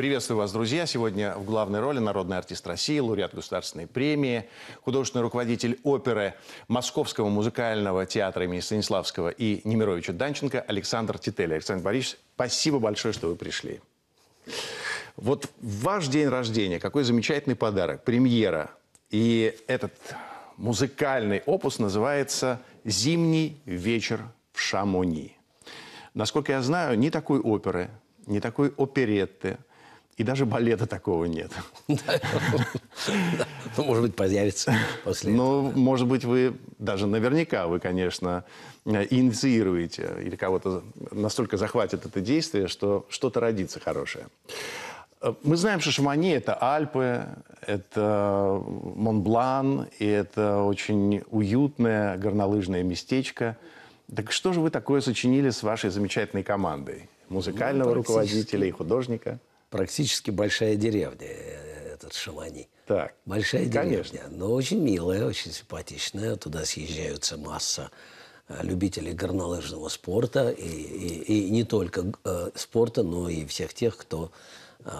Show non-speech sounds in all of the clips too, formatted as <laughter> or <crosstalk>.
Приветствую вас, друзья. Сегодня в главной роли народный артист России, лауреат государственной премии, художественный руководитель оперы Московского музыкального театра имени Станиславского и Немировича Данченко Александр Титель. Александр Борисович, спасибо большое, что вы пришли. Вот ваш день рождения, какой замечательный подарок, премьера. И этот музыкальный опус называется «Зимний вечер в Шамони». Насколько я знаю, ни такой оперы, ни такой оперетты – и даже балета такого нет. <laughs> Ну, может быть, появится после Ну, может быть, вы даже наверняка, вы, конечно, инициируете или кого-то настолько захватит это действие, что что-то родится хорошее. Э, мы знаем, что Шамани – это Альпы, это Монблан, и это очень уютное горнолыжное местечко. Так что же вы такое сочинили с вашей замечательной командой? Музыкального ну, руководителя и художника – практически большая деревня, э, этот Шамани. Так. Большая Конечно. деревня, но очень милая, очень симпатичная. Туда съезжаются масса э, любителей горнолыжного спорта и, и, и не только э, спорта, но и всех тех, кто э,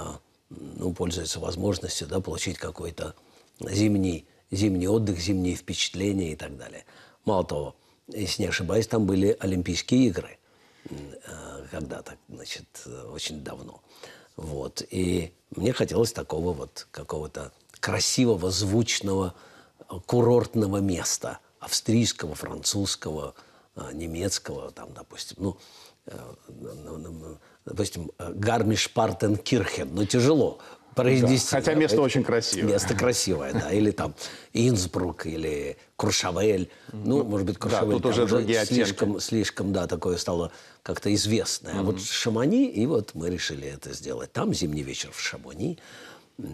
ну, пользуется возможностью да, получить какой-то зимний, зимний отдых, зимние впечатления и так далее. Мало того, если не ошибаюсь, там были Олимпийские игры э, когда-то, значит, э, очень давно. Вот. И мне хотелось такого вот какого-то красивого, звучного, э, курортного места. Австрийского, французского, э, немецкого, там, допустим. Ну, э, допустим, Гармиш-Партенкирхен, но тяжело Парадис. Хотя место очень красивое. Место красивое, да. Или там Инсбрук, или Куршавель. Ну, ну, может быть, Куршавель да, тут уже слишком, слишком, да, такое стало как-то известное. А вот Шамани и вот мы решили это сделать. Там зимний вечер в Шамани.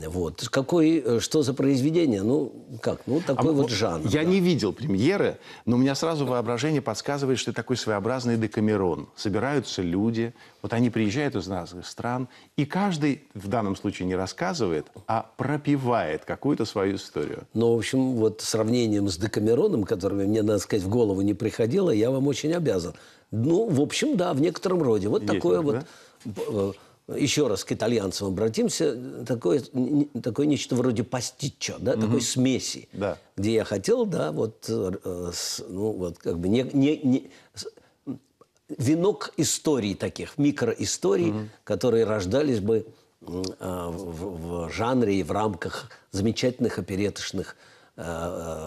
Вот. Какой, э, что за произведение? Ну, как? Ну, а такой а, вот жанр. Я да. не видел премьеры, но у меня сразу воображение подсказывает, что это такой своеобразный декамерон. Собираются люди, вот они приезжают из разных стран, и каждый в данном случае не рассказывает, а пропивает какую-то свою историю. Ну, в общем, вот сравнением с декамероном, которое мне, надо сказать, в голову не приходило, я вам очень обязан. Ну, в общем, да, в некотором роде. Вот Есть такое вот... Да? Э, еще раз к итальянцам обратимся, такое, такое нечто вроде пастичо, да, угу. такой смеси, да. где я хотел, да, вот, э, ну, вот как бы не, не, не, венок историй таких, микроисторий, угу. которые рождались бы а, в, в, жанре и в рамках замечательных опереточных э, э,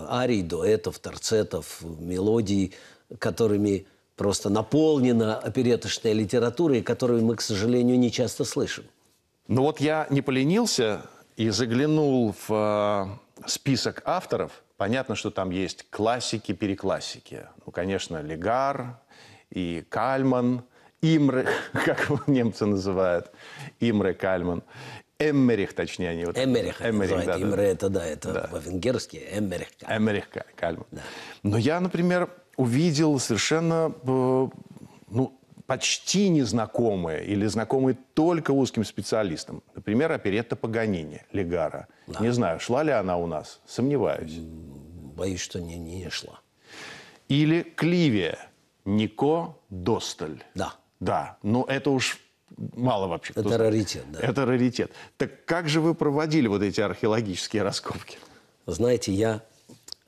арий, дуэтов, торцетов, мелодий, которыми просто наполнена опереточной литературой, которую мы, к сожалению, не часто слышим. Ну вот я не поленился и заглянул в э, список авторов. Понятно, что там есть классики-переклассики. Ну, конечно, Легар и Кальман, Имре, <laughs> как его немцы называют, Имре Кальман. Эммерих, точнее, они вот... Эммерих, Эммерих называют. да, Имре, да, это, да, это да. по-венгерски Эммерих Кальман. Эммерих Кальман. Да. Но я, например, увидел совершенно э, ну, почти незнакомые или знакомые только узким специалистам. Например, оперетта Паганини, Легара. Да. Не знаю, шла ли она у нас, сомневаюсь. Боюсь, что не, не шла. Или Кливия, Нико Досталь. Да. Да, но это уж мало вообще. Это раритет, да. Это раритет. Так как же вы проводили вот эти археологические раскопки? Знаете, я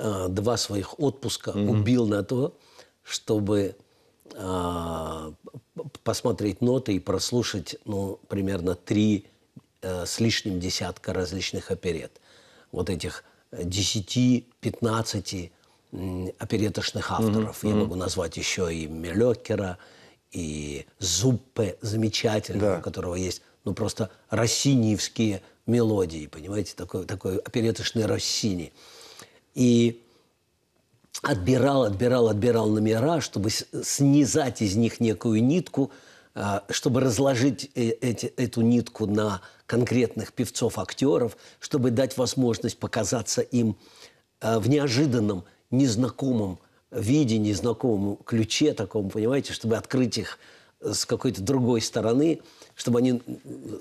Э, два своих отпуска mm-hmm. убил на то, чтобы э, посмотреть ноты и прослушать, ну, примерно три э, с лишним десятка различных оперет. Вот этих 10-15 э, опереточных авторов. Mm-hmm. Я могу назвать еще и Мелекера, и Зуппе замечательного, да. у которого есть ну просто рассиниевские мелодии, понимаете, такой, такой опереточный рассини и отбирал, отбирал, отбирал номера, чтобы снизать из них некую нитку, а, чтобы разложить э, эти, эту нитку на конкретных певцов-актеров, чтобы дать возможность показаться им а, в неожиданном, незнакомом виде, незнакомом ключе таком, понимаете, чтобы открыть их с какой-то другой стороны, чтобы они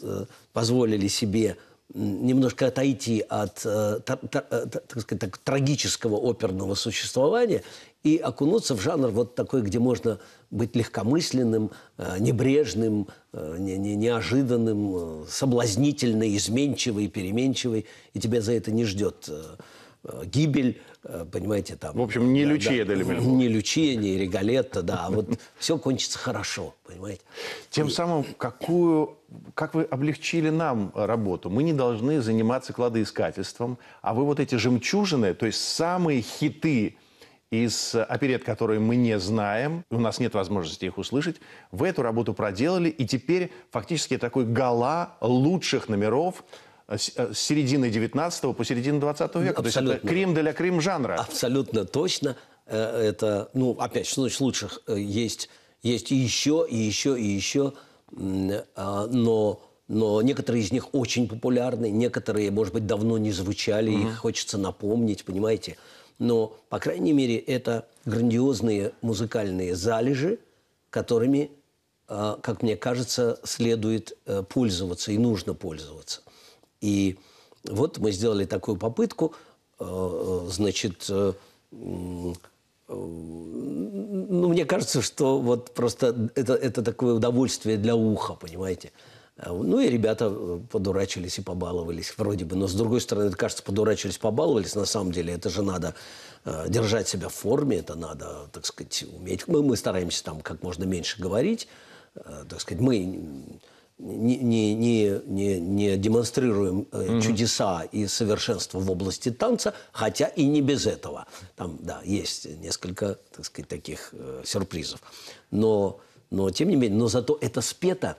э, позволили себе немножко отойти от э, э, так сказать, так, трагического оперного существования и окунуться в жанр вот такой, где можно быть легкомысленным, э, небрежным, не, не, неожиданным, соблазнительной, изменчивой, переменчивой, и тебя за это не ждет Э, гибель, э, понимаете, там... В общем, не да, Лючия да, Не Лючия, не Регалетта, да, а вот <laughs> все кончится хорошо, понимаете. Тем И... самым, какую, как вы облегчили нам работу? Мы не должны заниматься кладоискательством, а вы вот эти жемчужины, то есть самые хиты из оперет, которые мы не знаем, у нас нет возможности их услышать, вы эту работу проделали, и теперь фактически такой гала лучших номеров Э, э, с середины 19 по середину 20 ну, века. Абсолютно. То есть это крим для крим жанра. Абсолютно точно. Э, это, ну, опять, что значит лучших? Есть, есть и еще, и еще, и еще. А, но, но некоторые из них очень популярны, некоторые, может быть, давно не звучали, mm их хочется напомнить, понимаете. Но, по крайней мере, это грандиозные музыкальные залежи, которыми, как мне кажется, следует пользоваться и нужно пользоваться. И вот мы сделали такую попытку, э, э, значит, э, ну, мне кажется, что вот просто это, это такое удовольствие для уха, понимаете. Ну и ребята подурачились и побаловались вроде бы. Но с другой стороны, это, кажется, подурачились, побаловались. На самом деле это же надо э, держать себя в форме, это надо, так сказать, уметь. Мы, мы стараемся там как можно меньше говорить. Э, так сказать, мы не, не, не, не, не демонстрируем угу. чудеса и совершенства в области танца, хотя и не без этого. Там, да, есть несколько, так сказать, таких э, сюрпризов. Но, но, тем не менее, но зато это спето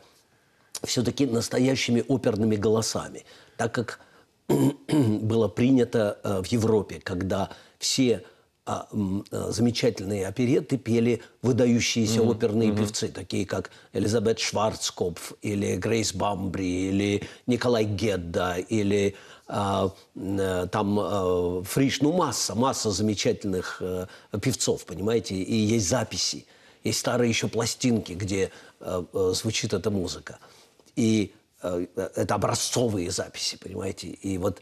все-таки настоящими оперными голосами. Так как <clears throat> было принято э, в Европе, когда все а, а, замечательные опереты пели выдающиеся mm-hmm. оперные mm-hmm. певцы, такие как Элизабет Шварцкопф или Грейс Бамбри или Николай Гедда или а, э, там а, Фриш, ну масса, масса замечательных а, певцов, понимаете, и есть записи, есть старые еще пластинки, где а, а, звучит эта музыка, и а, это образцовые записи, понимаете, и вот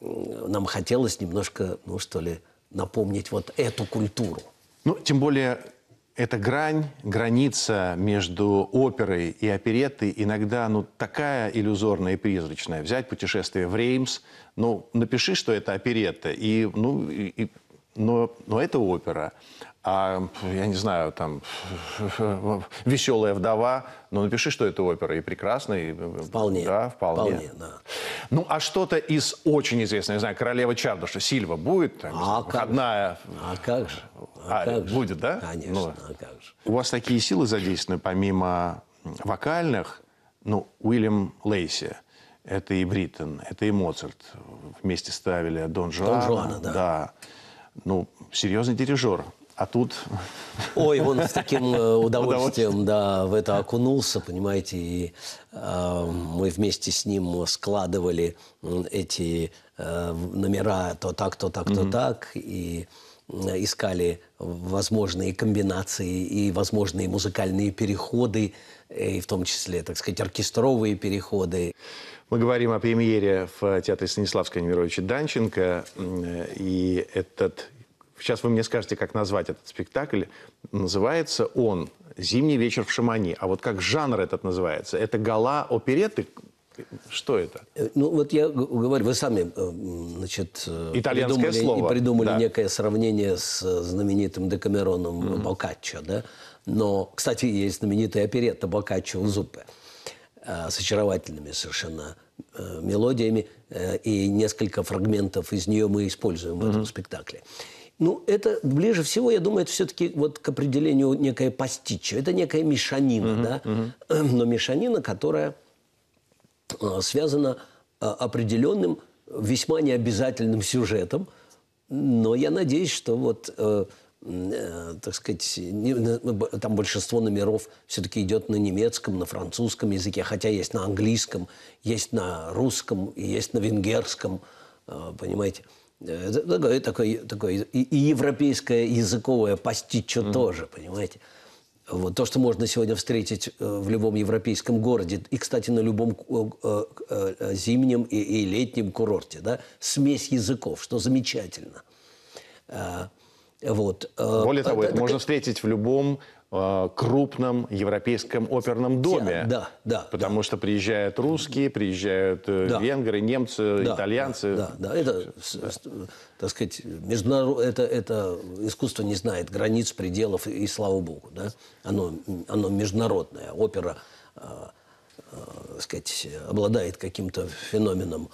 нам хотелось немножко, ну что ли, напомнить вот эту культуру. Ну, тем более, эта грань, граница между оперой и опереттой иногда ну, такая иллюзорная и призрачная. Взять путешествие в Реймс, ну, напиши, что это оперетта, и, ну, и, и но, но это опера. А, я не знаю, там, <laughs> «Веселая вдова», но ну, напиши, что это опера, и прекрасно, и... Вполне. Да, вполне. вполне да. Ну, а что-то из очень известного, не знаю, «Королева Чардуша», «Сильва» будет? Там, а, выходная... как же. а как же. А, а как же. Будет, да? Конечно, ну, а как же. У вас такие силы задействованы, помимо вокальных, ну, Уильям Лейси – это и Бриттон, это и Моцарт. Вместе ставили Дон Жуана. Дон Жуана, да. да ну, серьезный дирижер. А тут... Ой, он с таким э, <laughs> удовольствием, да, в это окунулся, понимаете, и э, мы вместе с ним складывали эти э, номера то так, то так, то mm-hmm. так, и Э, искали возможные комбинации и возможные музыкальные переходы, э, и в том числе, так сказать, оркестровые переходы. Мы говорим о премьере в театре Станиславского Немировича Данченко, э, и этот... Сейчас вы мне скажете, как назвать этот спектакль. Называется он «Зимний вечер в Шамани». А вот как жанр этот называется? Это гала оперетты, что это? Э, ну, вот я говорю, вы сами, э, значит, э, Итальянское придумали, слово. придумали да. некое сравнение с знаменитым Декамероном mm-hmm. Боккаччо, да? Но, кстати, есть знаменитая оперетта Боккаччо «Зуппе» с очаровательными совершенно мелодиями, и несколько фрагментов из нее мы используем mm-hmm. в этом спектакле. Ну, это ближе всего, я думаю, это все-таки вот к определению некое постичье. Это некая мешанина, mm-hmm. да? Mm-hmm. Но мешанина, которая Э, связано э, определенным, весьма необязательным сюжетом. Но я надеюсь, что вот, э, э, так сказать, не, ну, там большинство номеров все-таки идет на немецком, на французском языке, хотя есть на английском, есть на русском, есть на венгерском, э, понимаете. Э, это такое, такое, такое и, и европейское языковое постичь mm-hmm. тоже, понимаете. Вот то, что можно сегодня встретить э, в любом европейском городе, и, кстати, на любом э, э, зимнем и летнем курорте, да, смесь языков, что замечательно. Вот. Более того, это, это можно встретить в любом Э, крупном европейском оперном доме. Да, да. Потому да. что приезжают русские, приезжают э, да. венгры, немцы, да, итальянцы. Да, да, да. это, да. так сказать, международ... это, это искусство не знает границ, пределов, и, слава богу. Да? Оно, оно международное. Опера, э, э сказать, обладает каким-то феноменом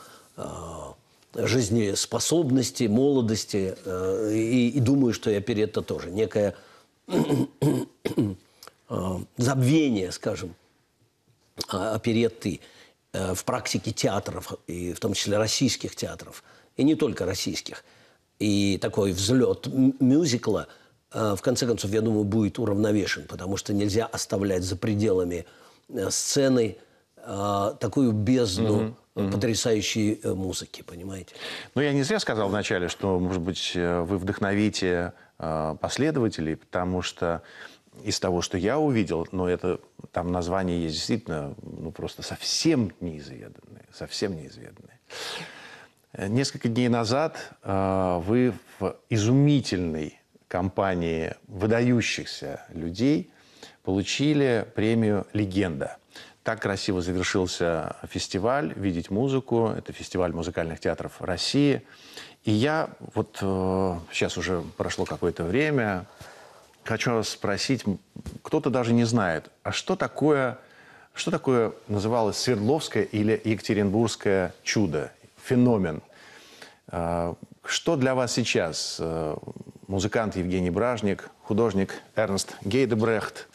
жизнеспособности, молодости. и, и думаю, что и оперетта тоже. Некая <coughs> А, забвение, скажем, а, оперетты э, в практике театров, э, и в том числе российских театров, и не только российских. И такой взлет мюзикла, э, в конце концов, я думаю, будет уравновешен, потому что нельзя оставлять за пределами сцены такую бездну mm-hmm угу. потрясающей музыки, понимаете? Ну, я не зря сказал вначале, что, может быть, вы вдохновите а, последователей, потому что из того, что я увидел, но ну, это там название есть действительно ну, просто совсем неизведанные, совсем неизведанные. Несколько дней назад э, вы в изумительной компании выдающихся людей получили премию «Легенда». Так красиво завершился фестиваль «Видеть музыку». Это фестиваль музыкальных театров России. И я вот э, сейчас уже прошло какое-то время, хочу спросить, кто-то даже не знает, а что такое, что такое называлось Свердловское или Екатеринбургское чудо, феномен? Э, что для вас сейчас э, музыкант Евгений Бражник, художник Эрнст Гейдебрехт?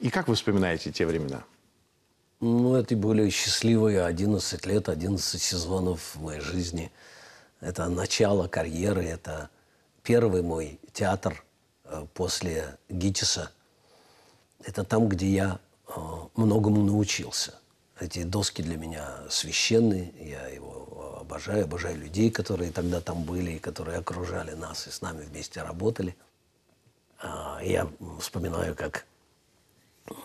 И как вы вспоминаете те времена? Ну, это были счастливые 11 лет, 11 сезонов моей жизни. Это начало карьеры, это первый мой театр э, после ГИТИСа. Это там, где я э, многому научился. Эти доски для меня священны, я его э, обожаю, обожаю людей, которые тогда там были, и которые окружали нас и с нами вместе работали. А, я вспоминаю, как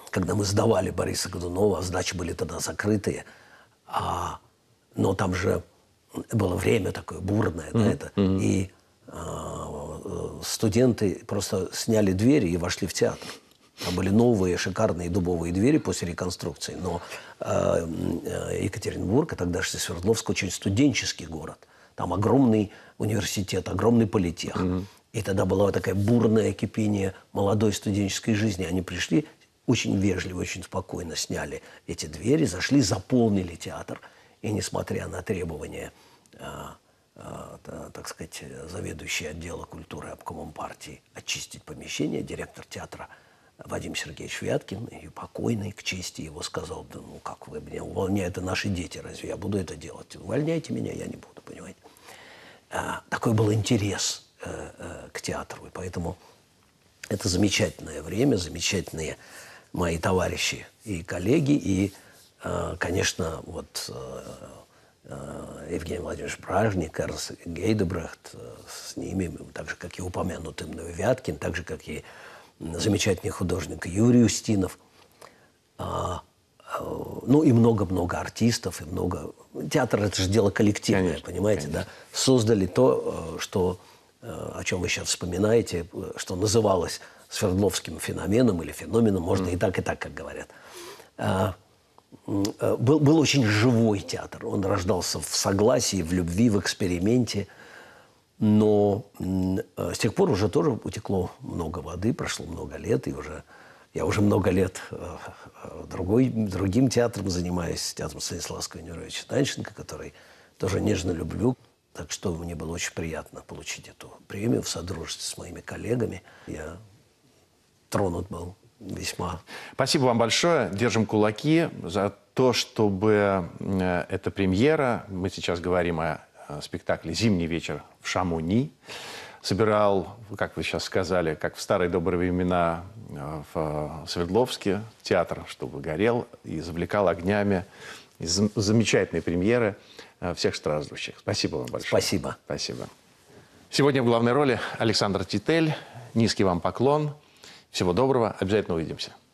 когда мы сдавали Бориса Годунова, а сдачи были тогда закрытые, а, но там же было время такое бурное, mm-hmm. да, это, mm-hmm. и а, студенты просто сняли двери и вошли в театр. Там были новые шикарные дубовые двери после реконструкции, но э, э, Екатеринбург, а тогда же Свердловск, очень студенческий город. Там огромный университет, огромный политех. Mm-hmm. И тогда было такое бурное кипение молодой студенческой жизни. Они пришли очень вежливо, очень спокойно сняли эти двери, зашли, заполнили театр. И несмотря на требования, э, э, так сказать, заведующий отдела культуры обкомом партии очистить помещение, директор театра Вадим Сергеевич Вяткин, и покойный, к чести его, сказал, да ну как вы мне, у это наши дети, разве я буду это делать? Увольняйте меня, я не буду, понимаете. А, такой был интерес э, э, к театру, и поэтому это замечательное время, замечательные мои товарищи и коллеги, и, э, конечно, вот э, э, Евгений Владимирович Бражник, Эрнст Гейдебрехт, с ними, так же, как и упомянутый мной Вяткин, так же, как и замечательный художник Юрий Устинов, а, ну и много-много артистов, и много... Театр – это же дело коллективное, конечно, понимаете, конечно. да? Создали то, что, о чем вы сейчас вспоминаете, что называлось свердловским феноменом или феноменом, можно и так, и так, как говорят. А, э, был, был очень живой театр. Он рождался в согласии, в любви, в эксперименте. Но э, с тех пор уже тоже утекло много воды, прошло много лет, и уже я уже много лет э, другой, другим театром занимаюсь, театром Станиславского Юрьевича Танченко, который тоже нежно люблю. Так что мне было очень приятно получить эту премию в содружестве с моими коллегами. Я тронут был весьма. Спасибо вам большое. Держим кулаки за то, чтобы э, эта премьера, мы сейчас говорим о спектакле «Зимний вечер в Шамуни», собирал, как вы сейчас сказали, как в старые добрые времена э, в Свердловске, в театр, чтобы горел, и завлекал огнями замечательные премьеры э, всех страждущих. Спасибо вам большое. Спасибо. Спасибо. Сегодня в главной роли Александр Титель. Низкий вам поклон. Всего доброго, обязательно увидимся.